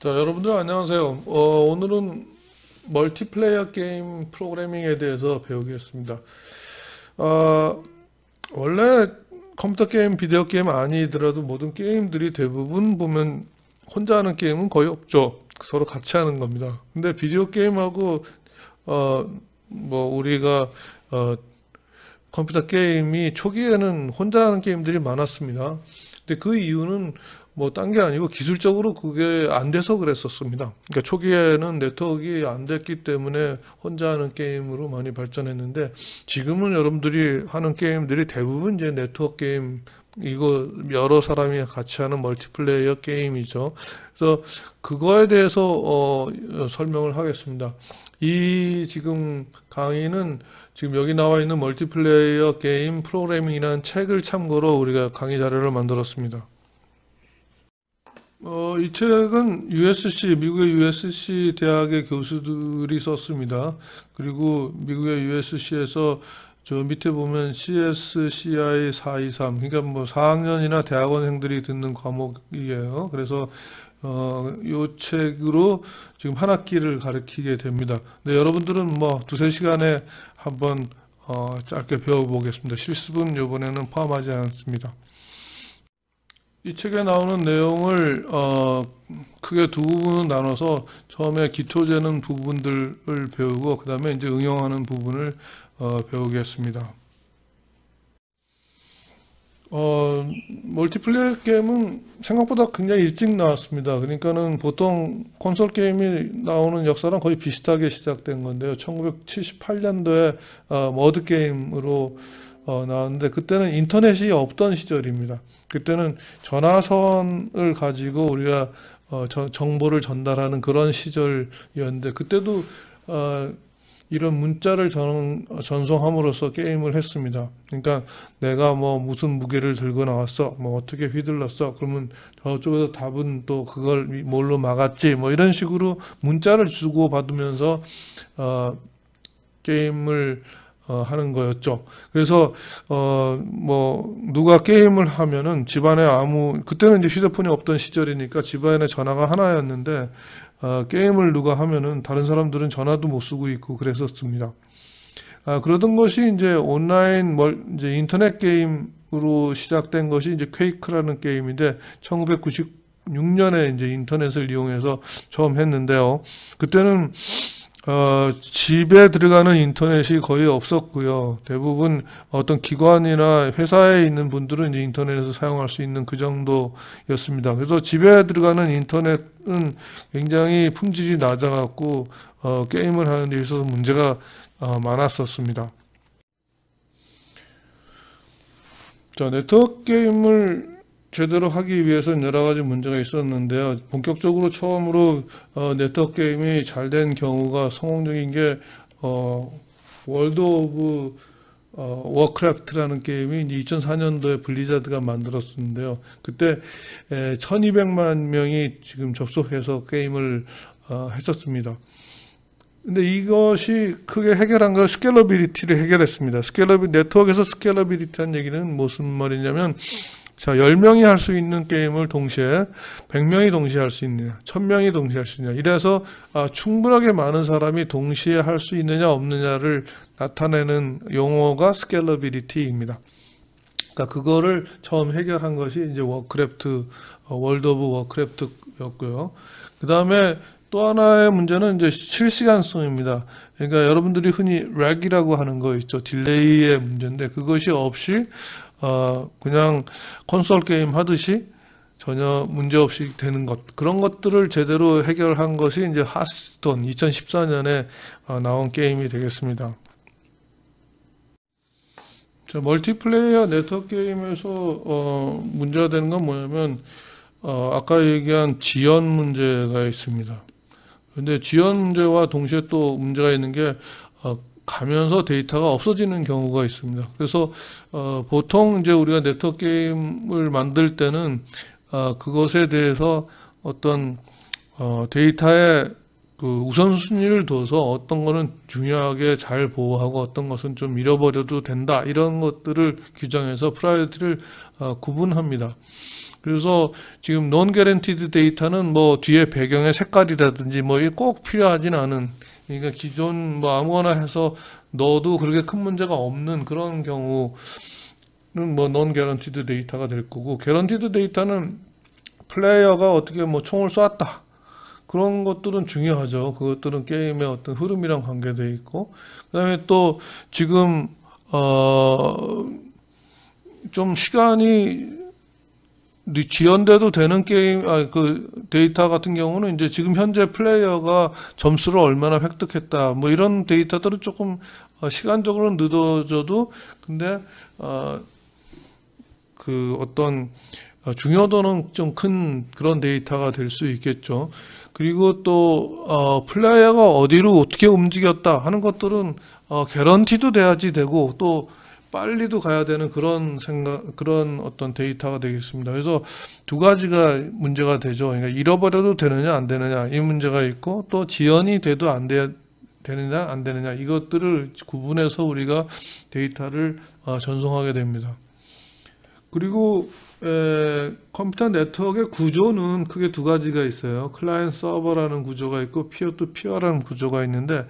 자 여러분들 안녕하세요 어, 오늘은 멀티플레이어 게임 프로그래밍에 대해서 배우겠습니다 어, 원래 컴퓨터 게임 비디오 게임 아니더라도 모든 게임들이 대부분 보면 혼자 하는 게임은 거의 없죠 서로 같이 하는 겁니다 근데 비디오 게임하고 어, 뭐 우리가 어, 컴퓨터 게임이 초기에는 혼자 하는 게임들이 많았습니다 근데 그 이유는 뭐딴게 아니고 기술적으로 그게 안 돼서 그랬었습니다. 그러니까 초기에는 네트워크가 안 됐기 때문에 혼자 하는 게임으로 많이 발전했는데 지금은 여러분들이 하는 게임들이 대부분 이제 네트워크 게임 이거 여러 사람이 같이 하는 멀티플레이어 게임이죠. 그래서 그거에 대해서 어, 설명을 하겠습니다. 이 지금 강의는 지금 여기 나와 있는 멀티플레이어 게임 프로그래밍이라는 책을 참고로 우리가 강의 자료를 만들었습니다. 어, 이 책은 USC, 미국의 USC 대학의 교수들이 썼습니다. 그리고 미국의 USC에서 저 밑에 보면 CSCI 423, 그러니까 뭐 4학년이나 대학원생들이 듣는 과목이에요. 그래서 어, 요 책으로 지금 한 학기를 가르치게 됩니다. 근데 여러분들은 뭐 두세 시간에 한번 어, 짧게 배워보겠습니다. 실습은 이번에는 포함하지 않습니다. 이 책에 나오는 내용을 어, 크게 두 부분 을 나눠서 처음에 기초재는 부분들을 배우고 그 다음에 이제 응용하는 부분을 어, 배우겠습니다. 어, 멀티플레이 게임은 생각보다 굉장히 일찍 나왔습니다. 그러니까는 보통 콘솔 게임이 나오는 역사랑 거의 비슷하게 시작된 건데요. 1978년도에 어, 머드 게임으로 어, 나왔는데 그때는 인터넷이 없던 시절입니다. 그때는 전화선을 가지고 우리가 어, 저, 정보를 전달하는 그런 시절이었는데 그때도 어, 이런 문자를 전, 전송함으로써 게임을 했습니다. 그러니까 내가 뭐 무슨 무게를 들고 나왔어, 뭐 어떻게 휘둘렀어, 그러면 저쪽에서 답은 또 그걸 뭘로 막았지, 뭐 이런 식으로 문자를 주고 받으면서 어, 게임을 어, 하는 거였죠. 그래서 어 뭐 누가 게임을 하면은 집안에 아무 그때는 이제 휴대폰이 없던 시절이니까 집안에 전화가 하나였는데 어, 게임을 누가 하면은 다른 사람들은 전화도 못 쓰고 있고 그랬었습니다. 아, 그러던 것이 이제 온라인 멀, 이제 인터넷 게임으로 시작된 것이 이제 퀘이크라는 게임인데 1996년에 이제 인터넷을 이용해서 처음 했는데요. 그때는 어, 집에 들어가는 인터넷이 거의 없었고요. 대부분 어떤 기관이나 회사에 있는 분들은 이제 인터넷에서 사용할 수 있는 그 정도였습니다. 그래서 집에 들어가는 인터넷은 굉장히 품질이 낮아갖고 어, 게임을 하는 데 있어서 문제가 어, 많았었습니다. 자, 네트워크 게임을 제대로 하기 위해서는 여러 가지 문제가 있었는데요. 본격적으로 처음으로 어, 네트워크 게임이 잘 된 경우가 성공적인 게 어, 월드 오브 어, 워크래프트라는 게임이 2004년도에 블리자드가 만들었는데요. 그때 에, 1200만 명이 지금 접속해서 게임을 어, 했었습니다. 근데 이것이 크게 해결한 건 스케일러비리티를 해결했습니다. 스케일러비 네트워크에서 스케일러비리티라는 얘기는 무슨 말이냐면 자, 10명이 할 수 있는 게임을 동시에 100명이 동시에 할 수 있느냐, 1000명이 동시에 할 수 있느냐. 이래서 아, 충분하게 많은 사람이 동시에 할 수 있느냐 없느냐를 나타내는 용어가 스케일러비리티입니다. 그러니까 그거를 처음 해결한 것이 이제 워크래프트 월드 어, 오브 워크래프트였고요. 그다음에 또 하나의 문제는 이제 실시간성입니다. 그러니까 여러분들이 흔히 렉이라고 하는 거 있죠. 딜레이의 문제인데 그것이 없이 어, 그냥 콘솔 게임 하듯이 전혀 문제없이 되는 것 그런 것들을 제대로 해결한 것이 이제 하스톤 2014년에 어, 아, 나온 게임이 되겠습니다. 자, 멀티플레이어 네트워크 게임에서 어, 문제가 되는 건 뭐냐면 어, 아까 얘기한 지연 문제가 있습니다. 근데 지연 문제와 동시에 또 문제가 있는 게 어, 가면서 데이터가 없어지는 경우가 있습니다. 그래서 어, 보통 이제 우리가 네트워크 게임을 만들 때는 어, 그것에 대해서 어떤 어, 데이터의 그 우선순위를 둬서 어떤 거는 중요하게 잘 보호하고 어떤 것은 좀 잃어버려도 된다 이런 것들을 규정해서 프라이어티를 어, 구분합니다. 그래서 지금 논 개런티드 데이터는 뭐 뒤에 배경의 색깔이라든지 뭐 꼭 필요하진 않은 그러니까 기존 뭐 아무거나 해서 넣어도 그렇게 큰 문제가 없는 그런 경우는 뭐 non guaranteed 데이터가 될 거고 guaranteed 데이터는 플레이어가 어떻게 뭐 총을 쏘았다 그런 것들은 중요하죠. 그것들은 게임의 어떤 흐름이랑 관계되어 있고 그다음에 또 지금 어좀 시간이 지연돼도 되는 게임, 아, 그 데이터 같은 경우는 이제 지금 현재 플레이어가 점수를 얼마나 획득했다, 뭐 이런 데이터들은 조금 어, 시간적으로 늦어져도 근데 어, 그 어떤 어, 중요도는 좀 큰 그런 데이터가 될 수 있겠죠. 그리고 또 어, 플레이어가 어디로 어떻게 움직였다 하는 것들은 어, 개런티도 돼야지 되고 또 빨리도 가야 되는 그런 생각, 그런 어떤 데이터가 되겠습니다. 그래서 두 가지가 문제가 되죠. 그러니까 잃어버려도 되느냐, 안 되느냐, 이 문제가 있고, 또 지연이 돼도 안 돼, 되느냐, 안 되느냐, 이것들을 구분해서 우리가 데이터를 어, 전송하게 됩니다. 그리고 에, 컴퓨터 네트워크의 구조는 크게 두 가지가 있어요. 클라이언트 서버라는 구조가 있고 피어투 피어라는 구조가 있는데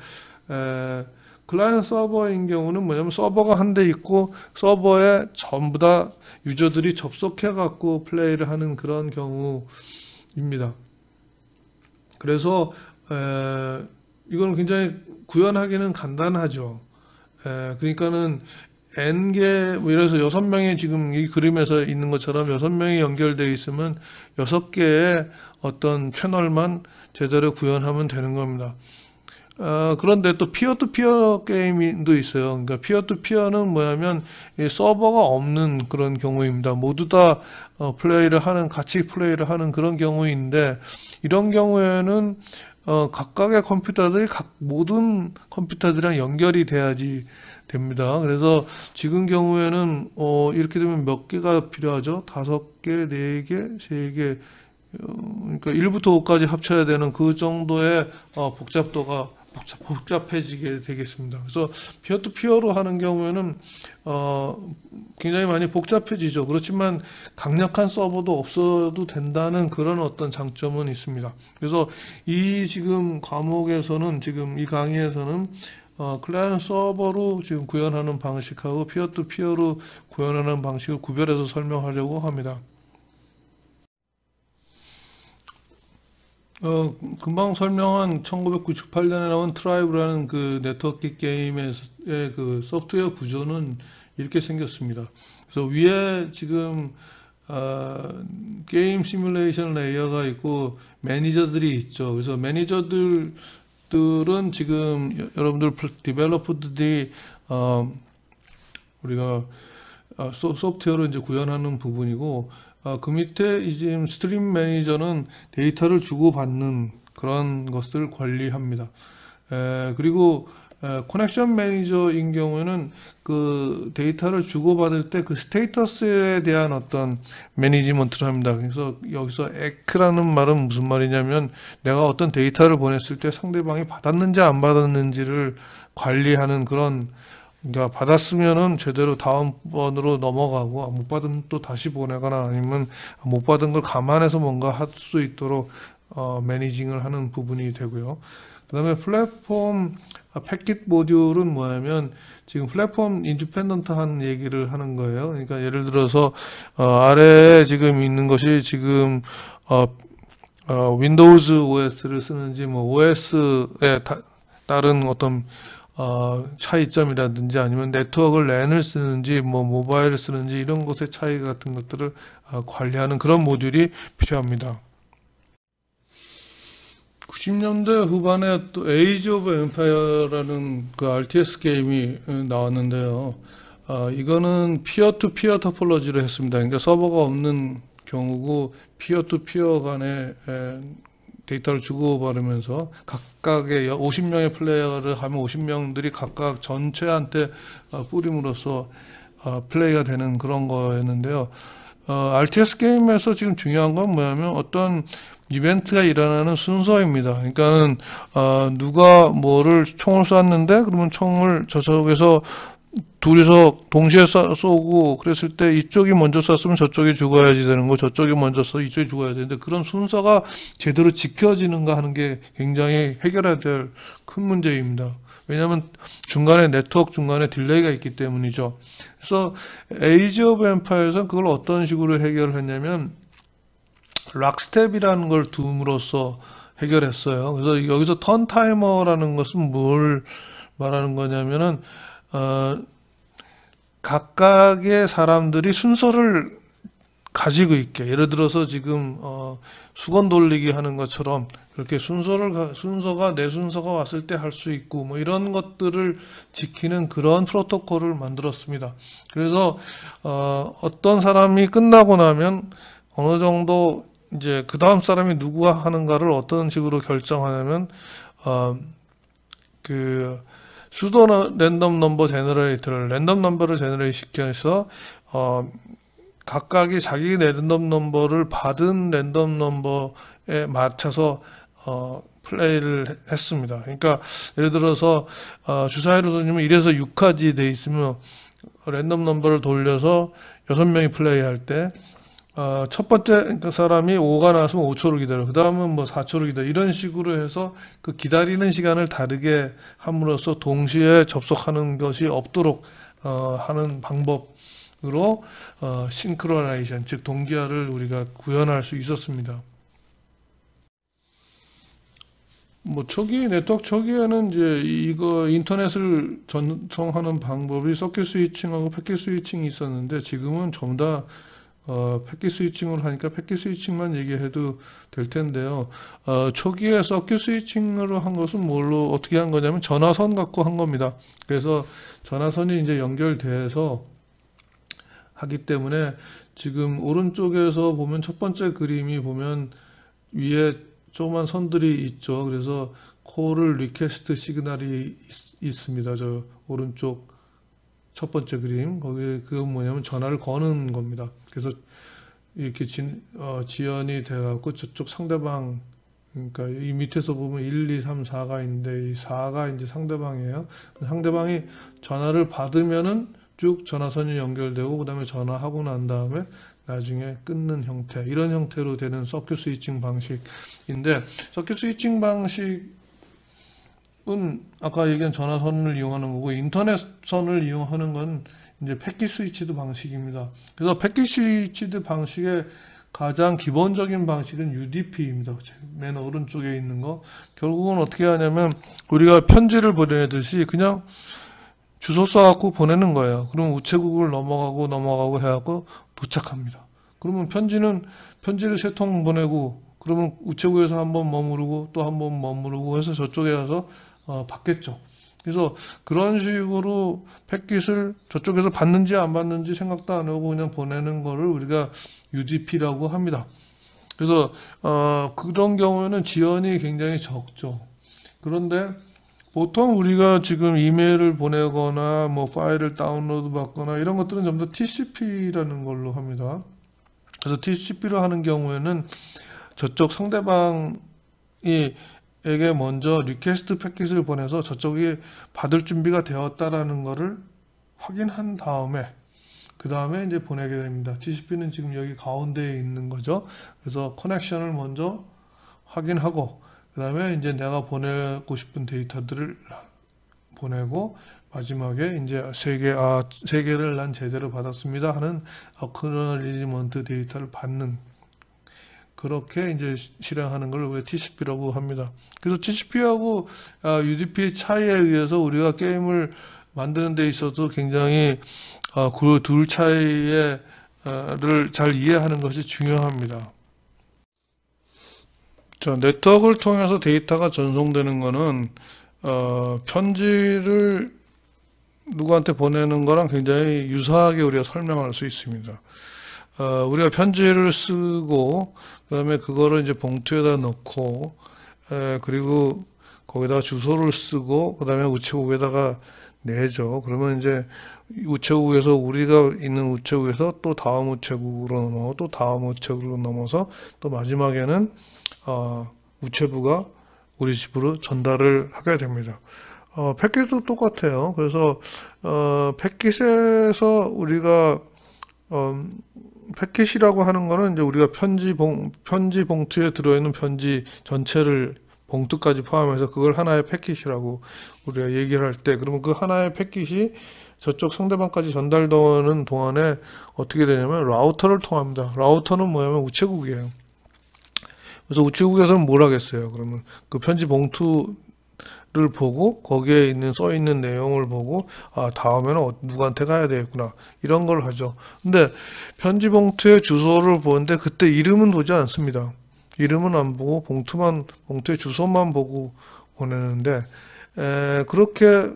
에, 클라이언트 서버인 경우는 뭐냐면 서버가 한 대 있고 서버에 전부 다 유저들이 접속해 갖고 플레이를 하는 그런 경우입니다. 그래서 에, 이건 굉장히 구현하기는 간단하죠. 에, 그러니까는 N개 뭐 이래서 여섯 명이 지금 이 그림에서 있는 것처럼 여섯 명이 연결되어 있으면 여섯 개의 어떤 채널만 제대로 구현하면 되는 겁니다. 어, 그런데 또 피어투피어 게임도 있어요. 그러니까 피어투피어는 뭐냐면 서버가 없는 그런 경우입니다. 모두 다 어, 플레이를 하는 같이 플레이를 하는 그런 경우인데 이런 경우에는 어, 각각의 컴퓨터들이 각 모든 컴퓨터들이랑 연결이 돼야지 됩니다. 그래서 지금 경우에는 어, 이렇게 되면 몇 개가 필요하죠? 다섯 개, 네 개, 세 개. 어, 그러니까 1부터 5까지 합쳐야 되는 그 정도의 어, 복잡도가 복잡, 해지게 되겠습니다. 그래서 피어투피어로 하는 경우에는 어, 굉장히 많이 복잡해지죠. 그렇지만 강력한 서버도 없어도 된다는 그런 어떤 장점은 있습니다. 그래서 이 지금 과목에서는 지금 이 강의에서는 어, 클라이언트 서버로 지금 구현하는 방식하고 피어투피어로 구현하는 방식을 구별해서 설명하려고 합니다. 어, 금방 설명한 1998년에 나온 트라이브라는 그 네트워크 게임의 그 소프트웨어 구조는 이렇게 생겼습니다. 그래서 위에 지금 어, 게임 시뮬레이션 레이어가 있고 매니저들이 있죠. 그래서 매니저들은 지금 여러분들 디벨로퍼들이 어, 우리가 어, 소프트웨어를 이제 구현하는 부분이고 아, 그 밑에 이제 스트림 매니저는 데이터를 주고받는 그런 것을 관리합니다. 그리고 커넥션 매니저인 경우에는 그 데이터를 주고받을 때 그 스테이터스에 대한 어떤 매니지먼트를 합니다. 그래서 여기서 에크라는 말은 무슨 말이냐면 내가 어떤 데이터를 보냈을 때 상대방이 받았는지 안 받았는지를 관리하는 그런 그러니까 받았으면은 제대로 다음번으로 넘어가고 아, 못 받으면 또 다시 보내거나 아니면 못 받은 걸 감안해서 뭔가 할 수 있도록 어, 매니징을 하는 부분이 되고요. 그 다음에 플랫폼 패킷 아, 모듈은 뭐냐면 지금 플랫폼 인디펜던트한 얘기를 하는 거예요. 그러니까 예를 들어서 어, 아래에 지금 있는 것이 지금 어, 어, 윈도우즈 OS를 쓰는지 뭐 OS에 다, 다른 어떤 어, 차이점이라든지 아니면 네트워크를 랜을 쓰는지 뭐 모바일을 쓰는지 이런 것의 차이 같은 것들을 어, 관리하는 그런 모듈이 필요합니다. 90년대 후반에 또 에이지 오브 엠파이어라는 그 RTS 게임이 어, 나왔는데요. 어, 이거는 피어 투 피어 터폴로지를 했습니다. 그러니까 서버가 없는 경우고 피어 투 피어 간의 에, 데이터를 주고받으면서 각각의 50명의 플레이어를 하면 50명들이 각각 전체한테 어, 뿌림으로써 어, 플레이가 되는 그런 거였는데요. RTS 어, 게임에서 지금 중요한 건 뭐냐면 어떤 이벤트가 일어나는 순서입니다. 그러니까 누가 뭐를 총을 쐈는데 그러면 총을 저쪽에서 둘이서 동시에 쏘고 그랬을 때 이쪽이 먼저 쐈으면 저쪽이 죽어야지 되는 거 저쪽이 먼저 쏴 이쪽이 죽어야 되는데 그런 순서가 제대로 지켜지는가 하는 게 굉장히 해결해야 될 큰 문제입니다. 왜냐하면 중간에 네트워크 중간에 딜레이가 있기 때문이죠. 그래서 에이지 오브 엠파이어에서는 그걸 어떤 식으로 해결을 했냐면 락스텝이라는 걸 둠으로써 해결했어요. 그래서 여기서 턴 타이머라는 것은 뭘 말하는 거냐면은 어, 각각의 사람들이 순서를 가지고 있게 예를 들어서 지금 어, 수건 돌리기 하는 것처럼 그렇게 순서를 순서가 내 순서가 왔을 때 할 수 있고 뭐 이런 것들을 지키는 그런 프로토콜을 만들었습니다. 그래서 어, 어떤 사람이 끝나고 나면 어느 정도 이제 그 다음 사람이 누구와 하는가를 어떤 식으로 결정하냐면 어, 그 수도 랜덤 넘버 제너레이터를 랜덤 넘버를 제너레이 시켜서 어, 각각이 자기 랜덤 넘버를 받은 랜덤 넘버에 맞춰서 어, 플레이를 했습니다. 그러니까 예를 들어서 어, 주사위로 돌리면 1에서 6까지 돼 있으면 랜덤 넘버를 돌려서 6명이 플레이할 때 어, 첫 번째 사람이 5가 나왔으면 5초를 기다려. 그 다음은 뭐 4초를 기다려. 이런 식으로 해서 그 기다리는 시간을 다르게 함으로써 동시에 접속하는 것이 없도록 어, 하는 방법으로 어, 싱크로나이션, 즉 동기화를 우리가 구현할 수 있었습니다. 뭐 초기 네트워크 초기에는 이제 이거 인터넷을 전송하는 방법이 서킷 스위칭하고 패킷 스위칭이 있었는데 지금은 전부 다 어, 패킷 스위칭을 하니까 패킷 스위칭만 얘기해도 될 텐데요. 어, 초기에 서킷 스위칭으로 한 것은 뭘로 어떻게 한 거냐면 전화선 갖고 한 겁니다. 그래서 전화선이 이제 연결돼서 하기 때문에 지금 오른쪽에서 보면 첫 번째 그림이 보면 위에 조그만 선들이 있죠. 그래서 코를 리퀘스트 시그널이 있, 습니다저 오른쪽 첫 번째 그림 거기 그 뭐냐면 전화를 거는 겁니다. 그래서 이렇게 진, 어, 지연이 돼갖고 저쪽 상대방 그러니까 이 밑에서 보면 1, 2, 3, 4가 있는데 이 4가 이제 상대방이에요. 상대방이 전화를 받으면은 쭉 전화선이 연결되고 그다음에 전화하고 난 다음에 나중에 끊는 형태 이런 형태로 되는 서큐 스위칭 방식인데 서큐 스위칭 방식 은 아까 얘기한 전화선을 이용하는 거고 인터넷선을 이용하는 건 이제 패킷 스위치드 방식입니다. 그래서 패킷 스위치드 방식의 가장 기본적인 방식은 UDP입니다. 맨 오른쪽에 있는 거. 결국은 어떻게 하냐면 우리가 편지를 보내듯이 그냥 주소 써갖고 보내는 거예요. 그러면 우체국을 넘어가고 넘어가고 해갖고 도착합니다. 그러면 편지는 편지를 세통 보내고 그러면 우체국에서 한번 머무르고 또한번 머무르고 해서 저쪽에 가서 어, 받겠죠. 그래서 그런 식으로 패킷을 저쪽에서 받는지 안 받는지 생각도 안 하고 그냥 보내는 거를 우리가 UDP라고 합니다. 그래서 어, 그런 경우에는 지연이 굉장히 적죠. 그런데 보통 우리가 지금 이메일을 보내거나 뭐 파일을 다운로드 받거나 이런 것들은 전부 다 TCP라는 걸로 합니다. 그래서 TCP로 하는 경우에는 저쪽 상대방이 에게 먼저 리퀘스트 패킷을 보내서 저쪽이 받을 준비가 되었다라는 것을 확인한 다음에 그 다음에 이제 보내게 됩니다. TCP는 지금 여기 가운데에 있는 거죠. 그래서 커넥션을 먼저 확인하고 그 다음에 이제 내가 보내고 싶은 데이터들을 보내고 마지막에 이제 세 개 아, 세 개를 난 제대로 받았습니다 하는 어크널리지먼트 데이터를 받는 그렇게 이제 실행하는 걸 왜 TCP라고 합니다. 그래서 TCP하고 아, UDP의 차이에 의해서 우리가 게임을 만드는 데 있어서 굉장히 아, 그둘 차이를 아, 잘 이해하는 것이 중요합니다. 자, 네트워크를 통해서 데이터가 전송되는 거는 어, 편지를 누구한테 보내는 거랑 굉장히 유사하게 우리가 설명할 수 있습니다. 어, 우리가 편지를 쓰고 그다음에 그거를 이제 봉투에다 넣고 에, 그리고 거기다가 주소를 쓰고 그다음에 우체국에다가 내죠. 그러면 이제 우체국에서 우리가 있는 우체국에서 또 다음 우체국으로 넘어가또 다음 우체국으로 넘어서 또 마지막에는 어, 우체부가 우리 집으로 전달을 하게 됩니다. 어, 패킷도 똑같아요. 그래서 어, 패킷에서 우리가 음, 패킷이라고 하는 거는 이제 우리가 편지 봉 편지 봉투에 들어있는 편지 전체를 봉투까지 포함해서 그걸 하나의 패킷이라고 우리가 얘기를 할 때 그러면 그 하나의 패킷이 저쪽 상대방까지 전달되는 동안에 어떻게 되냐면 라우터를 통합니다. 라우터는 뭐냐면 우체국이에요. 그래서 우체국에서는 뭘 하겠어요? 그러면 그 편지 봉투 를 보고 거기에 있는 써 있는 내용을 보고 아 다음에는 어, 누구한테 가야 되겠구나 이런 걸 하죠. 근데 편지 봉투의 주소를 보는데 그때 이름은 보지 않습니다. 이름은 안 보고 봉투만 봉투의 주소만 보고 보내는데 에, 그렇게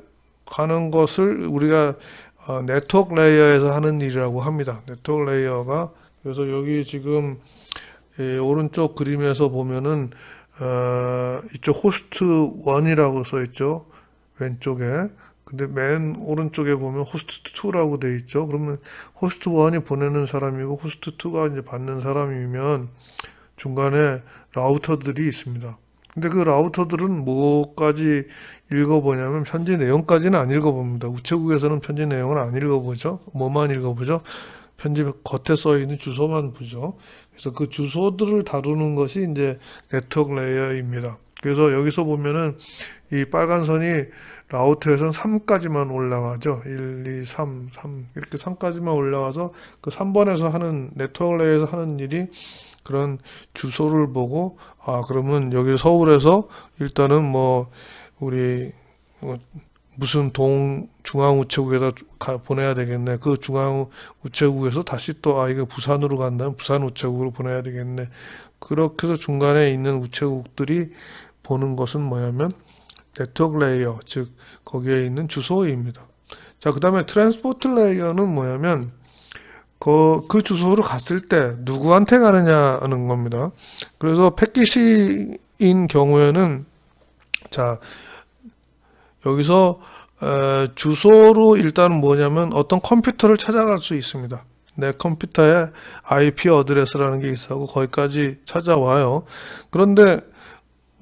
가는 것을 우리가 어, 네트워크 레이어에서 하는 일이라고 합니다. 네트워크 레이어가 그래서 여기 지금 예, 오른쪽 그림에서 보면은 어, 이쪽 호스트 1이라고 써 있죠. 왼쪽에. 근데 맨 오른쪽에 보면 호스트 2라고 돼 있죠. 그러면 호스트 1이 보내는 사람이고 호스트 2가 이제 받는 사람이면 중간에 라우터들이 있습니다. 근데 그 라우터들은 뭐까지 읽어보냐면 편지 내용까지는 안 읽어봅니다. 우체국에서는 편지 내용을 안 읽어보죠. 뭐만 읽어보죠. 편지 겉에 써 있는 주소만 보죠. 그래서 그 주소들을 다루는 것이 이제 네트워크 레이어입니다. 그래서 여기서 보면은 이 빨간 선이 라우터에서는 3까지만 올라가죠. 1, 2, 3, 3 이렇게 3까지만 올라가서 그 3번에서 하는 네트워크 레이어에서 하는 일이 그런 주소를 보고 아 그러면 여기 서울에서 일단은 뭐 우리 뭐 무슨 동 중앙우체국에다 가, 보내야 되겠네. 그 중앙우체국에서 다시 또 아 이거 부산으로 간다면 부산 우체국으로 보내야 되겠네. 그렇게 해서 중간에 있는 우체국들이 보는 것은 뭐냐면 네트워크 레이어 즉 거기에 있는 주소입니다. 자 그다음에 트랜스포트 레이어는 뭐냐면 그, 그 주소로 갔을 때 누구한테 가느냐 하는 겁니다. 그래서 패킷인 경우에는 자 여기서 주소로 일단 뭐냐면 어떤 컴퓨터를 찾아갈 수 있습니다. 내 컴퓨터에 IP 어드레스라는 게 있어고 거기까지 찾아와요. 그런데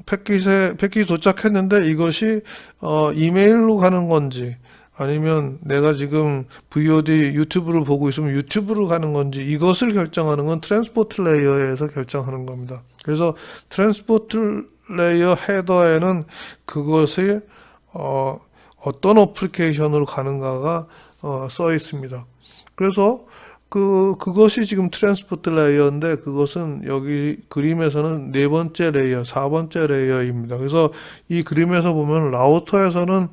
패킷에 패킷이 도착했는데 이것이 어, 이메일로 가는 건지 아니면 내가 지금 VOD 유튜브를 보고 있으면 유튜브로 가는 건지 이것을 결정하는 건 트랜스포트 레이어에서 결정하는 겁니다. 그래서 트랜스포트 레이어 헤더에는 그것을 어, 어떤 어플리케이션으로 가는가가 어, 써 있습니다. 그래서 그 그것이 지금 트랜스포트 레이어인데 그것은 여기 그림에서는 네 번째 레이어, 사 번째 레이어입니다. 그래서 이 그림에서 보면 라우터에서는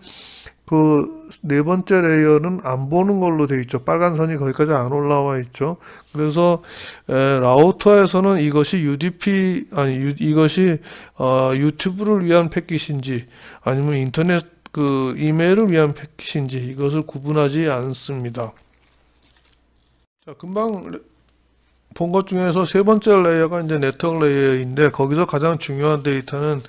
그네 번째 레이어는 안 보는 걸로 되어 있죠. 빨간 선이 거기까지 안 올라와 있죠. 그래서 라우터에서는 이것이 UDP 아니 유, 이것이 어, 유튜브를 위한 패킷인지 아니면 인터넷 그 이메일을 위한 패킷인지 이것을 구분하지 않습니다. 자, 금방 본 것 중에서 세 번째 레이어가 이제 네트워크 레이어인데 거기서 가장 중요한 데이터는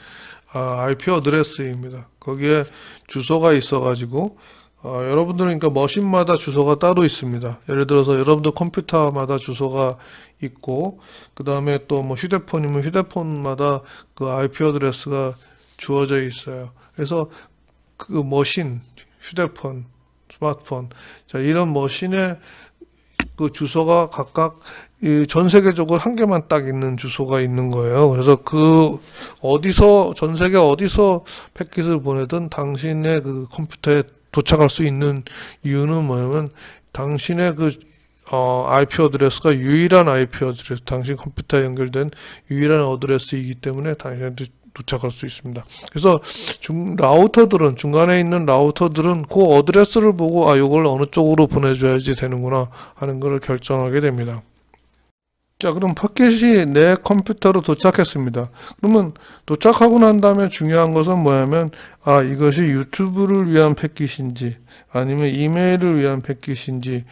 아, IP 어드레스입니다. 거기에 주소가 있어가지고 어, 여러분들은 그러니까 머신마다 주소가 따로 있습니다. 예를 들어서 여러분들 컴퓨터마다 주소가 있고 그 다음에 또 뭐 휴대폰이면 휴대폰마다 그 IP 어드레스가 주어져 있어요. 그래서 그 머신, 휴대폰, 스마트폰 자 이런 머신에 그 주소가 각각 전 세계적으로 한 개만 딱 있는 주소가 있는 거예요. 그래서 그 어디서 전 세계 어디서 패킷을 보내든 당신의 그 컴퓨터에 도착할 수 있는 이유는 뭐냐면 당신의 그 어, IP 어드레스가 유일한 IP 어드레스, 당신 컴퓨터에 연결된 유일한 어드레스이기 때문에 당신한테 도착할 수 있습니다. 그래서 중, 라우터들은 중간에 있는 라우터들은 그 어드레스를 보고 아 이걸 어느 쪽으로 보내줘야지 되는구나 하는 것을 결정하게 됩니다. 자 그럼 파켓이 내 컴퓨터로 도착했습니다. 그러면 도착하고 난 다음에 중요한 것은 뭐냐면 아 이것이 유튜브를 위한 패킷인지 아니면 이메일을 위한 패킷인지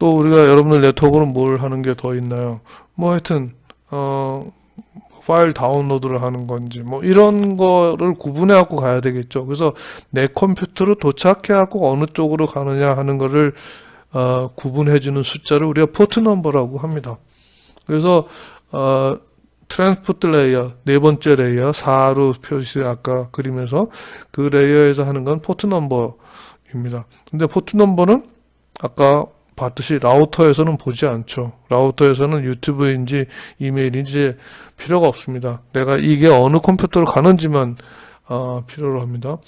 또 우리가 여러분들 네트워크는 뭘 하는 게 더 있나요? 뭐 하여튼 어 파일 다운로드를 하는 건지 뭐 이런 거를 구분해 갖고 가야 되겠죠. 그래서 내 컴퓨터로 도착해 갖고 어느 쪽으로 가느냐 하는 거를 어, 구분해 주는 숫자를 우리가 포트 넘버라고 합니다. 그래서 어, 트랜스포트 레이어 네 번째 레이어 4로 표시 아까 그림에서 그 레이어에서 하는 건 포트 넘버입니다. 근데 포트 넘버는 아까 봤듯이 라우터에서는 보지 않죠. 라우터에서는 유튜브인지 이메일인지 필요가 없습니다. 내가 이게 어느 컴퓨터로 가는지만 어, 필요로 합니다.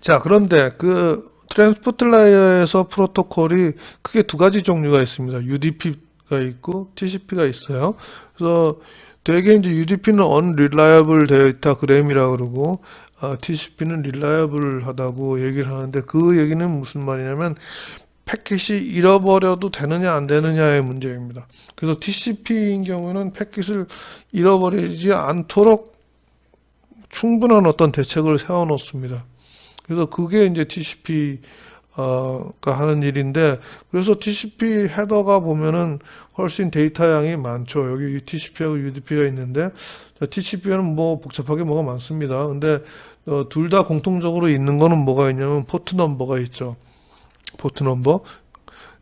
자 그런데 그 트랜스포트 라이어에서 프로토콜이 크게 두 가지 종류가 있습니다. UDP가 있고 TCP가 있어요. 그래서 대개 이제 UDP는 unreliable 데이터 그램이라 고 그러고 아, TCP는 릴라이블하다고 얘기를 하는데 그 얘기는 무슨 말이냐면 패킷이 잃어버려도 되느냐 안 되느냐의 문제입니다. 그래서 TCP인 경우는 패킷을 잃어버리지 않도록 충분한 어떤 대책을 세워놓습니다. 그래서 그게 이제 TCP 어, 가 하는 일인데 그래서 TCP 헤더가 보면은 훨씬 데이터 양이 많죠. 여기 TCP하고 UDP가 있는데 TCP는 뭐 복잡하게 뭐가 많습니다. 근데 어, 둘 다 공통적으로 있는 거는 뭐가 있냐면 포트 넘버가 있죠. 포트 넘버.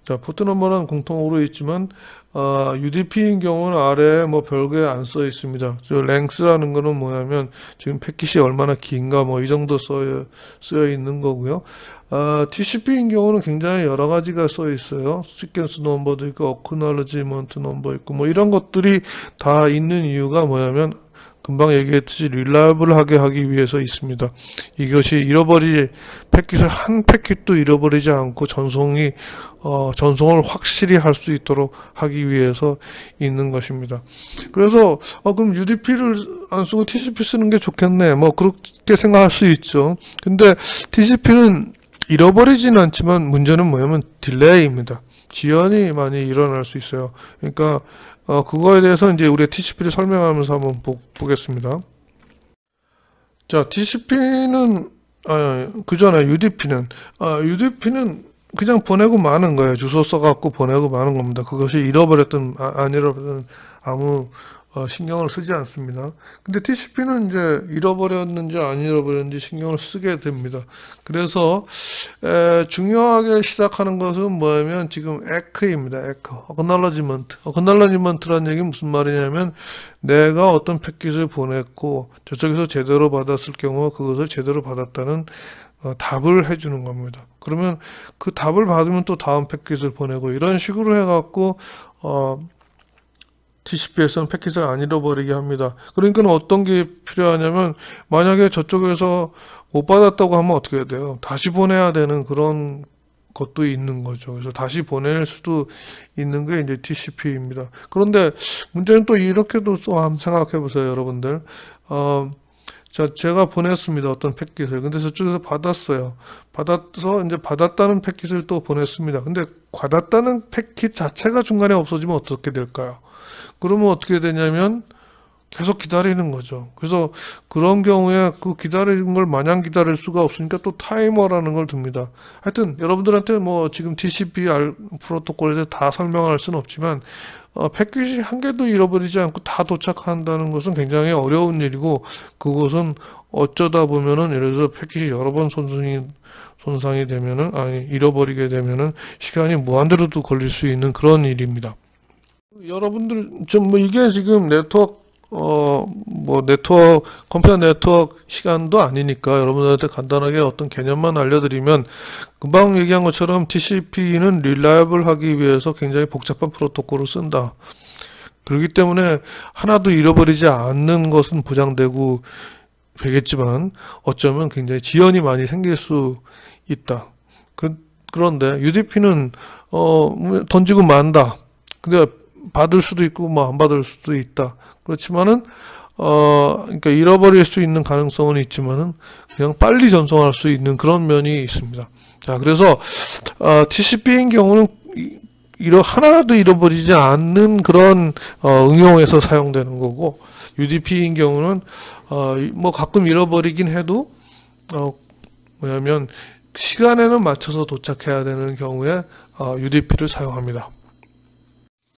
자, 포트 넘버는 공통으로 있지만 어, 아, UDP인 경우는 아래에 뭐 별게 안 써 있습니다. 저 랭스라는 거는 뭐냐면 지금 패킷이 얼마나 긴가 뭐 이 정도 써여, 쓰여 있는 거고요. 어, 아, TCP인 경우는 굉장히 여러 가지가 써 있어요. 시퀀스 넘버도 있고 어크널리지먼트 넘버 있고 뭐 이런 것들이 다 있는 이유가 뭐냐면 금방 얘기했듯이 릴라이블하게 하기 위해서 있습니다. 이것이 잃어버리 패킷을 한 패킷도 잃어버리지 않고 전송이 어, 전송을 확실히 할 수 있도록 하기 위해서 있는 것입니다. 그래서 어, 그럼 UDP를 안 쓰고 TCP 쓰는 게 좋겠네. 뭐 그렇게 생각할 수 있죠. 근데 TCP는 잃어버리지는 않지만 문제는 뭐냐면 딜레이입니다. 지연이 많이 일어날 수 있어요. 그러니까 어, 그거에 대해서 이제 우리의 TCP를 설명하면서 한번 보, 보겠습니다. 자, TCP는 아, 그 전에 UDP는 아, UDP는 그냥 보내고 마는 거예요. 주소 써갖고 보내고 마는 겁니다. 그것이 잃어버렸든 아, 안 잃어버렸든 아무 어, 신경을 쓰지 않습니다. 근데 TCP는 이제 잃어버렸는지 안 잃어버렸는지 신경을 쓰게 됩니다. 그래서 에, 중요하게 시작하는 것은 뭐냐면 지금 에크입니다. 에크. 어그날러지먼트. 어그날러지먼트란 얘기 무슨 말이냐면 내가 어떤 패킷을 보냈고 저쪽에서 제대로 받았을 경우 그것을 제대로 받았다는 어, 답을 해주는 겁니다. 그러면 그 답을 받으면 또 다음 패킷을 보내고 이런 식으로 해갖고 어, TCP에서는 패킷을 안 잃어버리게 합니다. 그러니까 어떤 게 필요하냐면 만약에 저쪽에서 못 받았다고 하면 어떻게 해야 돼요? 다시 보내야 되는 그런 것도 있는 거죠. 그래서 다시 보낼 수도 있는 게 이제 TCP입니다. 그런데 문제는 또 이렇게도 또 한번 생각해 보세요, 여러분들. 어, 자, 제가 보냈습니다. 어떤 패킷을. 근데 저쪽에서 받았어요. 받아서 이제 받았다는 패킷을 또 보냈습니다. 근데 받았다는 패킷 자체가 중간에 없어지면 어떻게 될까요? 그러면 어떻게 되냐면 계속 기다리는 거죠. 그래서 그런 경우에 그 기다리는 걸 마냥 기다릴 수가 없으니까 또 타이머라는 걸 둡니다. 하여튼 여러분들한테 뭐 지금 TCP 프로토콜에 대해 다 설명할 수는 없지만 어, 패킷이 한 개도 잃어버리지 않고 다 도착한다는 것은 굉장히 어려운 일이고 그것은 어쩌다 보면은 예를 들어 패킷이 여러 번 손상이 손상이 되면은 아니 잃어버리게 되면은 시간이 무한대로도 걸릴 수 있는 그런 일입니다. 여러분들 좀뭐 이게 지금 네트워크 어, 뭐, 네트워크, 컴퓨터 네트워크 시간도 아니니까 여러분들한테 간단하게 어떤 개념만 알려드리면 금방 얘기한 것처럼 TCP는 릴라이블 하기 위해서 굉장히 복잡한 프로토콜을 쓴다. 그렇기 때문에 하나도 잃어버리지 않는 것은 보장되고 되겠지만 어쩌면 굉장히 지연이 많이 생길 수 있다. 그, 런데 UDP는 어, 뭐 던지고 만다. 근데 받을 수도 있고 뭐안 받을 수도 있다. 그렇지만은 어 그러니까 잃어버릴 수 있는 가능성은 있지만은 그냥 빨리 전송할 수 있는 그런 면이 있습니다. 자 그래서 어, TCP인 경우는 이러 하나라도 잃어버리지 않는 그런 어, 응용에서 사용되는 거고 UDP인 경우는 어, 뭐 가끔 잃어버리긴 해도 어, 뭐냐면 시간에는 맞춰서 도착해야 되는 경우에 어, UDP를 사용합니다.